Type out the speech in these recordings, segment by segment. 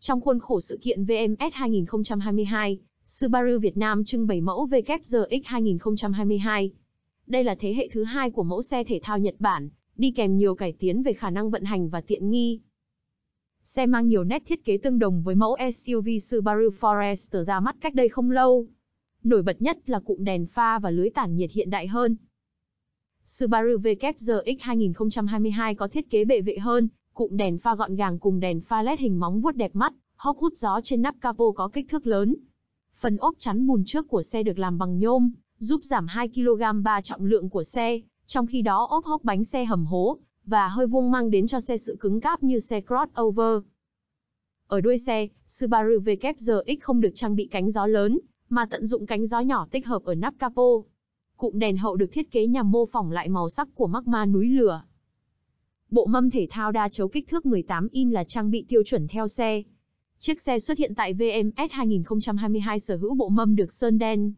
Trong khuôn khổ sự kiện VMS 2022, Subaru Việt Nam trưng bày mẫu WZX 2022. Đây là thế hệ thứ hai của mẫu xe thể thao Nhật Bản, đi kèm nhiều cải tiến về khả năng vận hành và tiện nghi. Xe mang nhiều nét thiết kế tương đồng với mẫu SUV Subaru Forester ra mắt cách đây không lâu. Nổi bật nhất là cụm đèn pha và lưới tản nhiệt hiện đại hơn, Subaru WZX 2022 có thiết kế bệ vệ hơn, cụm đèn pha gọn gàng cùng đèn pha LED hình móng vuốt đẹp mắt, hốc hút gió trên nắp capo có kích thước lớn. Phần ốp chắn bùn trước của xe được làm bằng nhôm, giúp giảm 2 kg ba trọng lượng của xe, trong khi đó ốp hốc bánh xe hầm hố và hơi vuông mang đến cho xe sự cứng cáp như xe crossover. Ở đuôi xe, Subaru WZX không được trang bị cánh gió lớn, mà tận dụng cánh gió nhỏ tích hợp ở nắp capo. Cụm đèn hậu được thiết kế nhằm mô phỏng lại màu sắc của magma núi lửa. Bộ mâm thể thao đa chấu kích thước 18 in là trang bị tiêu chuẩn theo xe. Chiếc xe xuất hiện tại VMS 2022 sở hữu bộ mâm được sơn đen.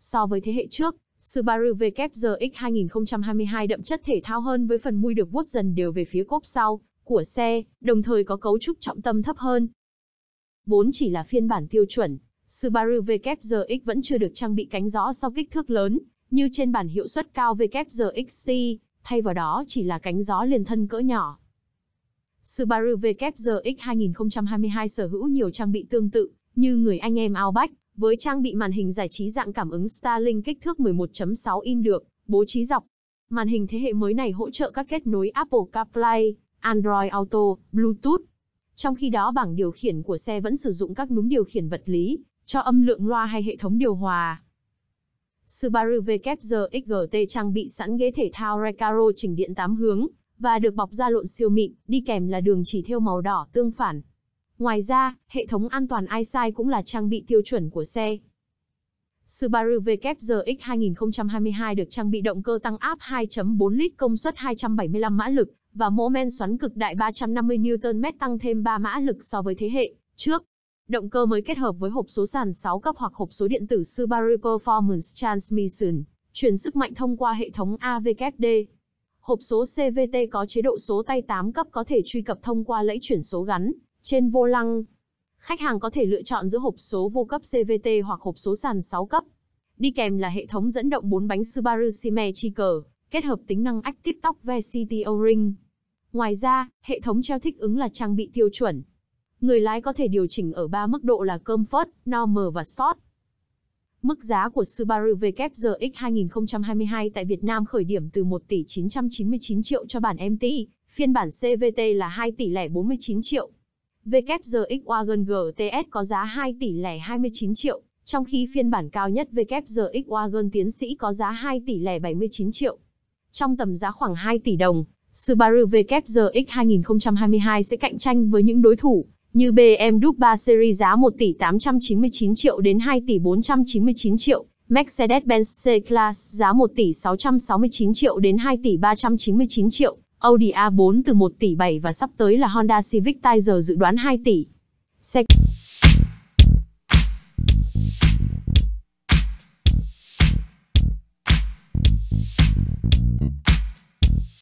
So với thế hệ trước, Subaru WRX 2022 đậm chất thể thao hơn với phần mui được vuốt dần đều về phía cốp sau của xe, đồng thời có cấu trúc trọng tâm thấp hơn. Vốn chỉ là phiên bản tiêu chuẩn, Subaru WRX vẫn chưa được trang bị cánh rõ sau kích thước lớn, như trên bản hiệu suất cao WZXT, thay vào đó chỉ là cánh gió liền thân cỡ nhỏ. Subaru WZX 2022 sở hữu nhiều trang bị tương tự, như người anh em Outback, với trang bị màn hình giải trí dạng cảm ứng Starlink kích thước 11.6 in được, bố trí dọc. Màn hình thế hệ mới này hỗ trợ các kết nối Apple CarPlay, Android Auto, Bluetooth. Trong khi đó bảng điều khiển của xe vẫn sử dụng các núm điều khiển vật lý, cho âm lượng loa hay hệ thống điều hòa. Subaru WZXGT trang bị sẵn ghế thể thao Recaro chỉnh điện 8 hướng, và được bọc da lộn siêu mịn, đi kèm là đường chỉ thêu màu đỏ tương phản. Ngoài ra, hệ thống an toàn EyeSight cũng là trang bị tiêu chuẩn của xe. Subaru WZX 2022 được trang bị động cơ tăng áp 2.4 lít công suất 275 mã lực và mô men xoắn cực đại 350 Nm tăng thêm 3 mã lực so với thế hệ trước động cơ mới kết hợp với hộp số sàn 6 cấp hoặc hộp số điện tử Subaru Performance Transmission, chuyển sức mạnh thông qua hệ thống AVKD. Hộp số CVT có chế độ số tay 8 cấp có thể truy cập thông qua lẫy chuyển số gắn trên vô lăng. Khách hàng có thể lựa chọn giữa hộp số vô cấp CVT hoặc hộp số sàn 6 cấp. Đi kèm là hệ thống dẫn động 4 bánh Subaru Sime Chiker, kết hợp tính năng Active Talk VCT O-Ring. Ngoài ra, hệ thống treo thích ứng là trang bị tiêu chuẩn người lái có thể điều chỉnh ở 3 mức độ là Comfort, Normal và Sport. Mức giá của Subaru WRX 2022 tại Việt Nam khởi điểm từ 1 tỷ 999 triệu cho bản MT, phiên bản CVT là 2 tỷ lẻ 49 triệu. WRX Wagon GTS có giá 2 tỷ lẻ 29 triệu, trong khi phiên bản cao nhất WRX Wagon tiến sĩ có giá 2 tỷ lẻ 79 triệu. Trong tầm giá khoảng 2 tỷ đồng, Subaru WRX 2022 sẽ cạnh tranh với những đối thủ như BMW 3 Series giá 1 tỷ 899 triệu đến 2 tỷ 499 triệu, Mercedes-Benz C-Class giá 1 tỷ 669 triệu đến 2 tỷ 399 triệu, Audi A4 từ 1 tỷ 7 và sắp tới là Honda Civic Tiger dự đoán 2 tỷ.